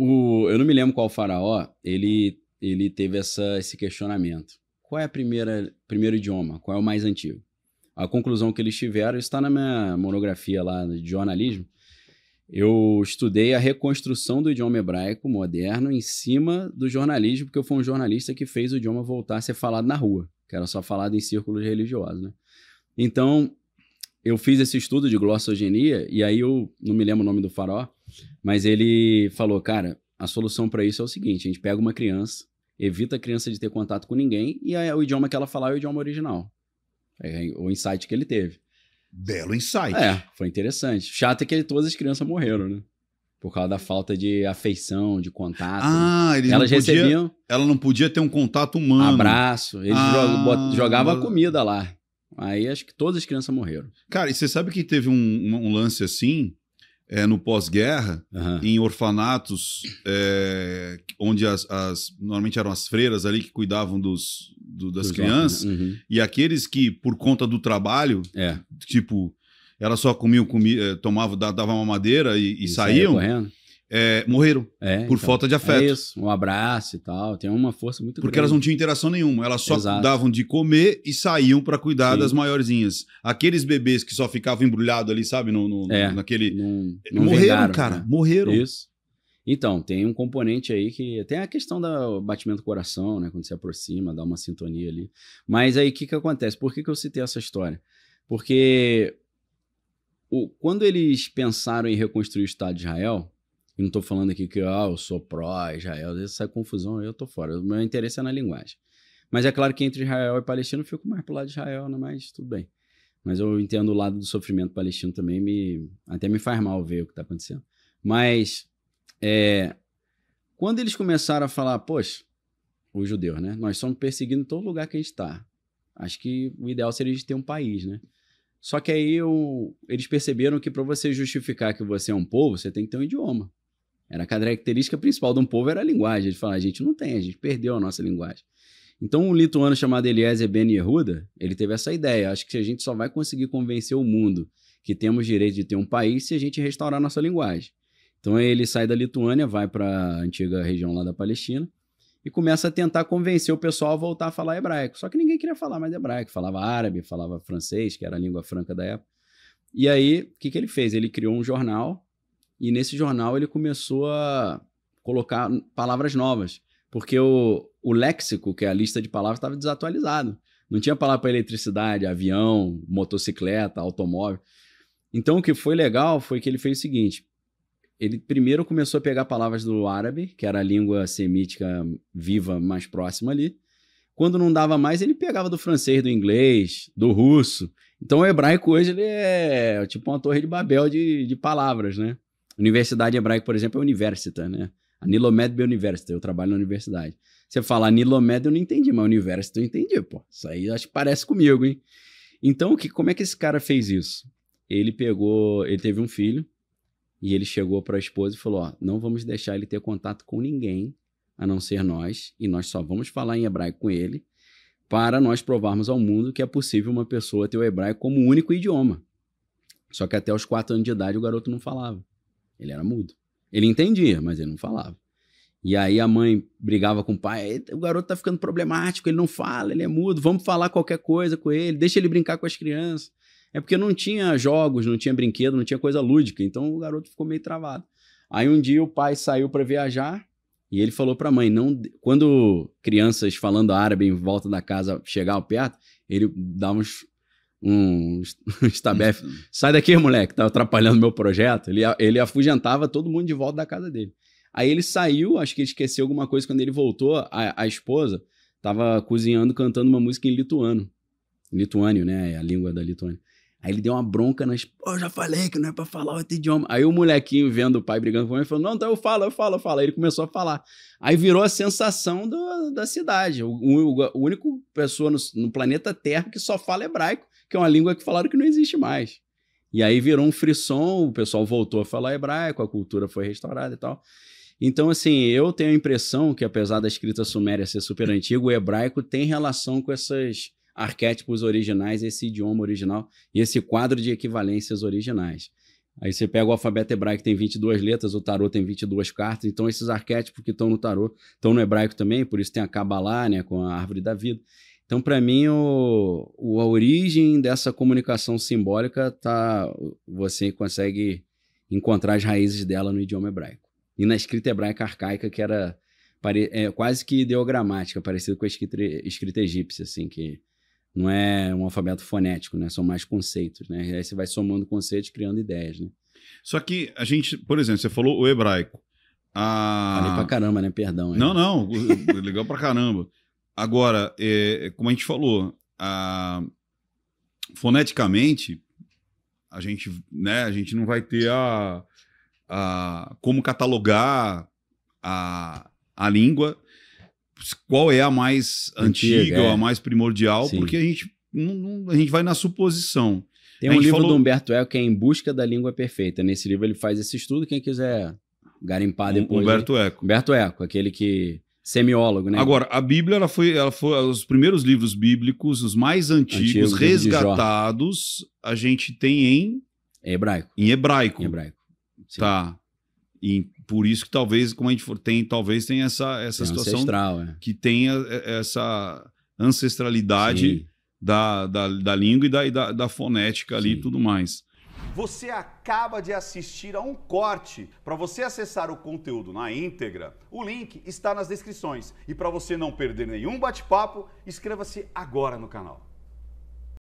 O, eu não me lembro qual faraó, ele, ele teve essa, esse questionamento. Qual é o primeiro idioma? Qual é o mais antigo? A conclusão que eles tiveram está na minha monografia lá de jornalismo. Eu estudei a reconstrução do idioma hebraico moderno em cima do jornalismo, porque eu fui um jornalista que fez o idioma voltar a ser falado na rua, que era só falado em círculos religiosos, né? Então, eu fiz esse estudo de glossogenia e aí eu não me lembro o nome do farol, mas ele falou, cara, a solução para isso é o seguinte, a gente pega uma criança, evita a criança de ter contato com ninguém e aí, o idioma que ela falar é o idioma original. É o insight que ele teve. Belo insight. É, foi interessante. Chato é que todas as crianças morreram, né? Por causa da falta de afeição, de contato. Ah, ele Elas não podia, recebiam. Ela não podia ter um contato humano. Abraço. Eles ah, jogavam comida lá. Aí acho que todas as crianças morreram. Cara, e você sabe que teve um, um lance assim, é, no pós-guerra, uhum. em orfanatos, é, onde as, as, Normalmente eram as freiras ali que cuidavam dos, do, das dos crianças, né? uhum. e aqueles que, por conta do trabalho, é. tipo, elas só comiam, comiam é, tomavam, davam uma madeira e, e, e saíam. Correndo é, morreram é, por então, falta de é afeto. É isso, um abraço e tal, tem uma força muito Porque grande. elas não tinham interação nenhuma, elas só Exato. davam de comer e saíam para cuidar Sim. das maiorzinhas. Aqueles bebês que só ficavam embrulhados ali, sabe, no, no é, naquele... Não, não morreram, cara, né? morreram. Isso. Então, tem um componente aí que tem a questão do batimento do coração, né, quando se aproxima, dá uma sintonia ali. Mas aí, o que que acontece? Por que que eu citei essa história? Porque o, quando eles pensaram em reconstruir o Estado de Israel e não estou falando aqui que ah, eu sou pró-Israel, essa confusão eu estou fora. O meu interesse é na linguagem. Mas é claro que entre Israel e Palestina eu fico mais o lado de Israel, não né, mas tudo bem. Mas eu entendo o lado do sofrimento palestino também, me, até me faz mal ver o que está acontecendo. Mas é, quando eles começaram a falar, poxa, os judeus, né? Nós somos perseguidos em todo lugar que a gente está. Acho que o ideal seria de ter um país, né? Só que aí eu, eles perceberam que para você justificar que você é um povo, você tem que ter um idioma. Era a característica principal de um povo era a linguagem. Ele fala, a gente não tem, a gente perdeu a nossa linguagem. Então, um lituano chamado Eliezer Ben Yehuda, ele teve essa ideia. Acho que a gente só vai conseguir convencer o mundo que temos direito de ter um país se a gente restaurar a nossa linguagem. Então, ele sai da Lituânia, vai para a antiga região lá da Palestina e começa a tentar convencer o pessoal a voltar a falar hebraico. Só que ninguém queria falar mais hebraico. Falava árabe, falava francês, que era a língua franca da época. E aí, o que, que ele fez? Ele criou um jornal e nesse jornal ele começou a colocar palavras novas, porque o, o léxico, que é a lista de palavras, estava desatualizado. Não tinha palavra para eletricidade, avião, motocicleta, automóvel. Então o que foi legal foi que ele fez o seguinte: ele primeiro começou a pegar palavras do árabe, que era a língua semítica viva mais próxima ali. Quando não dava mais, ele pegava do francês, do inglês, do russo. Então o hebraico hoje ele é tipo uma torre de Babel de, de palavras, né? Universidade hebraica, por exemplo, é universita, né? A Nilomed é universita, eu trabalho na universidade. Você fala Nilomed, eu não entendi, mas universita eu entendi, pô. Isso aí acho que parece comigo, hein? Então, que, como é que esse cara fez isso? Ele pegou, ele teve um filho e ele chegou para a esposa e falou: ó, não vamos deixar ele ter contato com ninguém a não ser nós, e nós só vamos falar em hebraico com ele para nós provarmos ao mundo que é possível uma pessoa ter o hebraico como único idioma. Só que até os quatro anos de idade o garoto não falava. Ele era mudo. Ele entendia, mas ele não falava. E aí a mãe brigava com o pai: o garoto tá ficando problemático, ele não fala, ele é mudo, vamos falar qualquer coisa com ele, deixa ele brincar com as crianças. É porque não tinha jogos, não tinha brinquedo, não tinha coisa lúdica, então o garoto ficou meio travado. Aí um dia o pai saiu para viajar e ele falou para a mãe: não, quando crianças falando árabe em volta da casa chegavam perto, ele dava uns um, Stabef, sai daqui, moleque, tá atrapalhando meu projeto. Ele, ele afugentava todo mundo de volta da casa dele. Aí ele saiu, acho que ele esqueceu alguma coisa quando ele voltou. A, a esposa tava cozinhando, cantando uma música em lituano. Lituânio, né? É a língua da Lituânia. Aí ele deu uma bronca nas. Pô, eu já falei que não é pra falar outro idioma. Aí o molequinho vendo o pai brigando com ele falou: Não, então eu falo, eu falo, eu falo. Aí ele começou a falar. Aí virou a sensação do, da cidade. O, o, o único pessoa no, no, planeta Terra que só fala hebraico que é uma língua que falaram que não existe mais. E aí virou um frisson, o pessoal voltou a falar hebraico, a cultura foi restaurada e tal. Então, assim, eu tenho a impressão que, apesar da escrita suméria ser super antiga, o hebraico tem relação com esses arquétipos originais, esse idioma original e esse quadro de equivalências originais. Aí você pega o alfabeto hebraico, tem 22 letras, o tarô tem 22 cartas, então esses arquétipos que estão no tarô estão no hebraico também, por isso tem a Kabbalah, né, com a árvore da vida. Então, para mim, o, o, a origem dessa comunicação simbólica tá, você consegue encontrar as raízes dela no idioma hebraico. E na escrita hebraica arcaica, que era pare, é, quase que ideogramática, parecido com a escrita, escrita egípcia, assim, que não é um alfabeto fonético, né? São mais conceitos, né? E aí você vai somando conceitos, criando ideias, né? Só que a gente, por exemplo, você falou o hebraico. A... Ah, Falei pra caramba, né? Perdão. Não, não, legal pra caramba. Agora, é, como a gente falou, a, foneticamente, a gente, né, a gente não vai ter a, a como catalogar a, a língua, qual é a mais antiga, antiga é. a mais primordial, Sim. porque a gente, a gente vai na suposição. Tem um livro falou... do Humberto Eco que é Em Busca da Língua Perfeita. Nesse livro ele faz esse estudo, quem quiser garimpar hum, depois. Humberto Eco. Humberto Eco, aquele que semiólogo, né? Agora, a Bíblia, ela foi, ela foi os primeiros livros bíblicos, os mais antigos, Antigo, resgatados, a gente tem em hebraico. Em hebraico. Em hebraico. Sim. Tá. E por isso que talvez, como a gente for, tem, talvez tem essa essa situação ancestral, é. que tenha é, é, essa ancestralidade da, da, da, língua e da, e da, da fonética ali e tudo mais. Você acaba de assistir a um corte. Para você acessar o conteúdo na íntegra, o link está nas descrições. E para você não perder nenhum bate-papo, inscreva-se agora no canal.